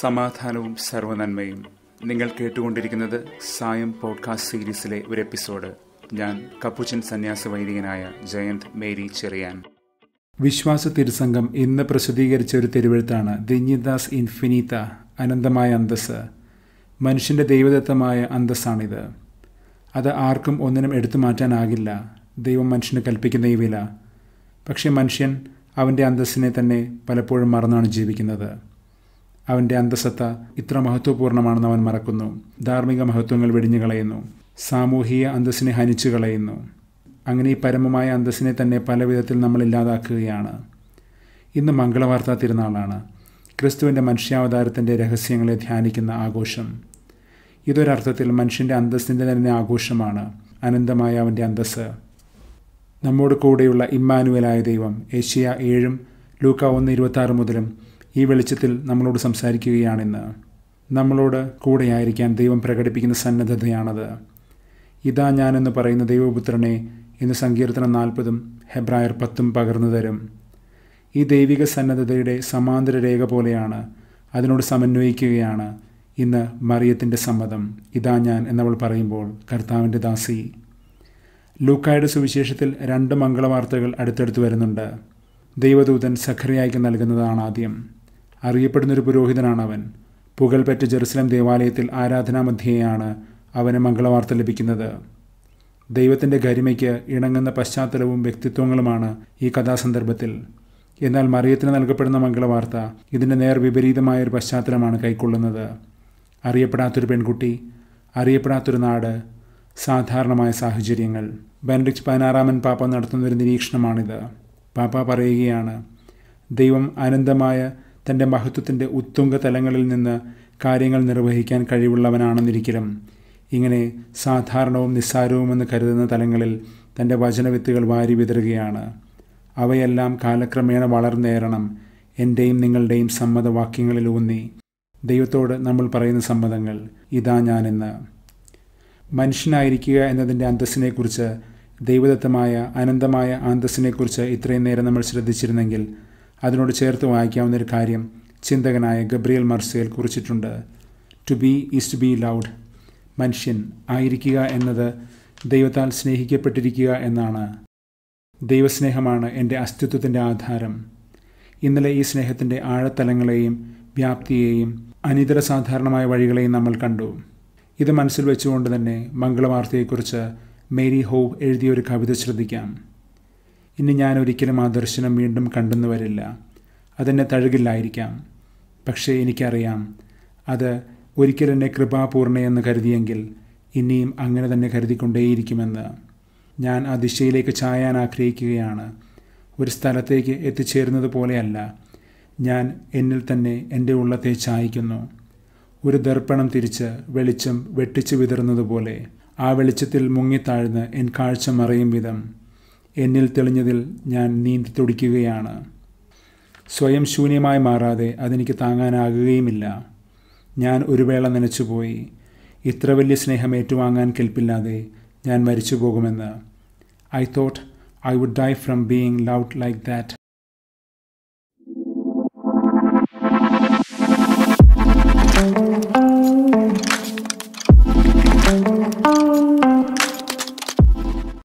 സമാധാനവും സർവനന്മയും നിങ്ങൾ കേട്ടുകൊണ്ടിരിക്കുന്നത് സായം പോഡ്കാസ്റ്റ് സീരീസിലെ ഒരു എപ്പിസോഡ് ഞാൻ കപ്പുച്ചൻ സന്യാസ വൈദികനായ ജയന്ത് മേരി ചെറിയാൻ വിശ്വാസ തിരുസംഘം ഇന്ന് പ്രസിദ്ധീകരിച്ച ഒരു തിരുവഴുത്താണ് ദിഞ്ഞിദാസ് ഇൻഫിനിത അനന്തമായ അന്തസ് മനുഷ്യൻ്റെ ദൈവദത്തമായ അന്തസ്സാണിത് അത് ആർക്കും ഒന്നിനും എടുത്തു മാറ്റാനാകില്ല ദൈവം മനുഷ്യന് കൽപ്പിക്കുന്ന ഈ വില പക്ഷേ മനുഷ്യൻ അവൻ്റെ അന്തസ്സിനെ തന്നെ പലപ്പോഴും മറന്നാണ് ജീവിക്കുന്നത് അവൻ്റെ അന്തസത്ത ഇത്ര മഹത്വപൂർണ്ണമാണെന്ന് അവൻ മറക്കുന്നു ധാർമ്മിക മഹത്വങ്ങൾ വെടിഞ്ഞു കളയുന്നു സാമൂഹിക അന്തസ്സിനെ ഹനിച്ചു കളയുന്നു അങ്ങനെ ഈ പരമമായ അന്തസ്സിനെ തന്നെ പല വിധത്തിൽ നമ്മൾ ഇല്ലാതാക്കുകയാണ് ഇന്ന് മംഗളവാർത്താ തിരുനാളാണ് ക്രിസ്തുവിൻ്റെ മനുഷ്യാവതാരത്തിൻ്റെ രഹസ്യങ്ങളെ ധ്യാനിക്കുന്ന ആഘോഷം ഇതൊരർത്ഥത്തിൽ മനുഷ്യൻ്റെ അന്തസ്സിൻ്റെ തന്നെ ആഘോഷമാണ് അനന്തമായ അവൻ്റെ അന്തസ്സ് നമ്മോട് കൂടെയുള്ള ഇമ്മാനുവലായ ദൈവം ഏഷ്യ ഏഴും ലൂക്ക ഒന്ന് ഇരുപത്താറ് മുതലും ഈ വെളിച്ചത്തിൽ നമ്മളോട് സംസാരിക്കുകയാണിന്ന് നമ്മളോട് കൂടെയായിരിക്കാൻ ദൈവം പ്രകടിപ്പിക്കുന്ന സന്നദ്ധതയാണത് ഇതാ ഞാനെന്ന് പറയുന്ന ദൈവപുത്രനെ ഇന്ന് സങ്കീർത്തനം നാൽപ്പതും ഹെബ്രായർ പത്തും പകർന്നു തരും ഈ ദൈവിക സന്നദ്ധതയുടെ സമാന്തര രേഖ പോലെയാണ് അതിനോട് സമന്വയിക്കുകയാണ് ഇന്ന് മറിയത്തിൻ്റെ സമ്മതം ഇതാ ഞാൻ എന്നവൾ പറയുമ്പോൾ കർത്താവിൻ്റെ ദാസി ലൂക്കായുടെ സുവിശേഷത്തിൽ രണ്ട് മംഗളവാർത്തകൾ അടുത്തടുത്ത് വരുന്നുണ്ട് ദൈവദൂതൻ സഖറിയായിക്ക് നൽകുന്നതാണ് ആദ്യം അറിയപ്പെടുന്നൊരു പുരോഹിതനാണ് അവൻ പുകൾപെറ്റ ജെറുസലം ദേവാലയത്തിൽ ആരാധനാമധ്യേയാണ് അവന് മംഗളവാർത്ത ലഭിക്കുന്നത് ദൈവത്തിൻ്റെ ഗരിമയ്ക്ക് ഇണങ്ങുന്ന പശ്ചാത്തലവും വ്യക്തിത്വങ്ങളുമാണ് ഈ കഥാസന്ദർഭത്തിൽ എന്നാൽ മറിയത്തിന് നൽകപ്പെടുന്ന മംഗളവാർത്ത ഇതിൻ്റെ നേർ വിപരീതമായൊരു ഒരു പശ്ചാത്തലമാണ് കൈക്കൊള്ളുന്നത് അറിയപ്പെടാത്തൊരു പെൺകുട്ടി അറിയപ്പെടാത്തൊരു നാട് സാധാരണമായ സാഹചര്യങ്ങൾ ബെനഡിക്ട് പതിനാറാമൻ പാപ്പ നടത്തുന്നൊരു നിരീക്ഷണമാണിത് പാപ്പ പറയുകയാണ് ദൈവം അനന്തമായ തൻ്റെ മഹത്വത്തിൻ്റെ ഉത്തുംഗ തലങ്ങളിൽ നിന്ന് കാര്യങ്ങൾ നിർവഹിക്കാൻ കഴിവുള്ളവനാണെന്നിരിക്കലും ഇങ്ങനെ സാധാരണവും നിസ്സാരവുമെന്ന് കരുതുന്ന തലങ്ങളിൽ തൻ്റെ വചനവിത്തുകൾ വാരി വിതറുകയാണ് അവയെല്ലാം കാലക്രമേണ വളർന്നേറണം എൻ്റെയും നിങ്ങളുടെയും സമ്മതവാക്യങ്ങളിൽ ഊന്നി ദൈവത്തോട് നമ്മൾ പറയുന്ന സമ്മതങ്ങൾ ഇതാ ഞാനെന്ന് മനുഷ്യനായിരിക്കുക എന്നതിൻ്റെ അന്തസ്സിനെക്കുറിച്ച് ദൈവദത്തമായ അനന്തമായ അന്തസ്സിനെക്കുറിച്ച് ഇത്രയും നേരം നമ്മൾ ശ്രദ്ധിച്ചിരുന്നെങ്കിൽ അതിനോട് ചേർത്ത് വായിക്കാവുന്ന ഒരു കാര്യം ചിന്തകനായ ഗബ്രിയൽ മർസേൽ കുറിച്ചിട്ടുണ്ട് to be is to be loved മനുഷ്യൻ ആയിരിക്കുക എന്നത് ദൈവത്താൽ സ്നേഹിക്കപ്പെട്ടിരിക്കുക എന്നാണ് ദൈവസ്നേഹമാണ് എൻ്റെ അസ്തിത്വത്തിൻ്റെ ആധാരം ഇന്നലെ ഈ സ്നേഹത്തിൻ്റെ ആഴത്തലങ്ങളെയും വ്യാപ്തിയെയും അനിതര സാധാരണമായ വഴികളെയും നമ്മൾ കണ്ടു ഇത് മനസ്സിൽ വെച്ചുകൊണ്ട് തന്നെ മംഗളവാർത്തയെക്കുറിച്ച് മേരി ഹോവ് എഴുതിയ ഒരു കവിത ശ്രദ്ധിക്കാം ഇനി ഞാൻ ഒരിക്കലും ആ ദർശനം വീണ്ടും കണ്ടെന്നു വരില്ല അതെന്നെ തഴുകില്ലായിരിക്കാം പക്ഷേ എനിക്കറിയാം അത് ഒരിക്കലെന്നെ കൃപാപൂർണയെന്ന് കരുതിയെങ്കിൽ ഇനിയും അങ്ങനെ തന്നെ കരുതിക്കൊണ്ടേയിരിക്കുമെന്ന് ഞാൻ ആ ദിശയിലേക്ക് ചായാൻ ആഗ്രഹിക്കുകയാണ് ഒരു സ്ഥലത്തേക്ക് എത്തിച്ചേരുന്നത് പോലെയല്ല ഞാൻ എന്നിൽ തന്നെ എൻ്റെ ഉള്ളത്തെ ചായ്ക്കുന്നു ഒരു ദർപ്പണം തിരിച്ച് വെളിച്ചം വെട്ടിച്ചു വിതറുന്നതുപോലെ ആ വെളിച്ചത്തിൽ മുങ്ങിത്താഴ്ന്ന് എൻ കാഴ്ച മറയും വിധം എന്നിൽ തെളിഞ്ഞതിൽ ഞാൻ നീന്തി തുടിക്കുകയാണ് സ്വയം ശൂന്യമായി മാറാതെ അതെനിക്ക് താങ്ങാനാകുകയുമില്ല ഞാൻ ഒരു വേള നനച്ചുപോയി ഇത്ര വലിയ സ്നേഹം ഏറ്റുവാങ്ങാൻ കെൽപ്പില്ലാതെ ഞാൻ മരിച്ചു പോകുമെന്ന് I thought I would die from being loved like that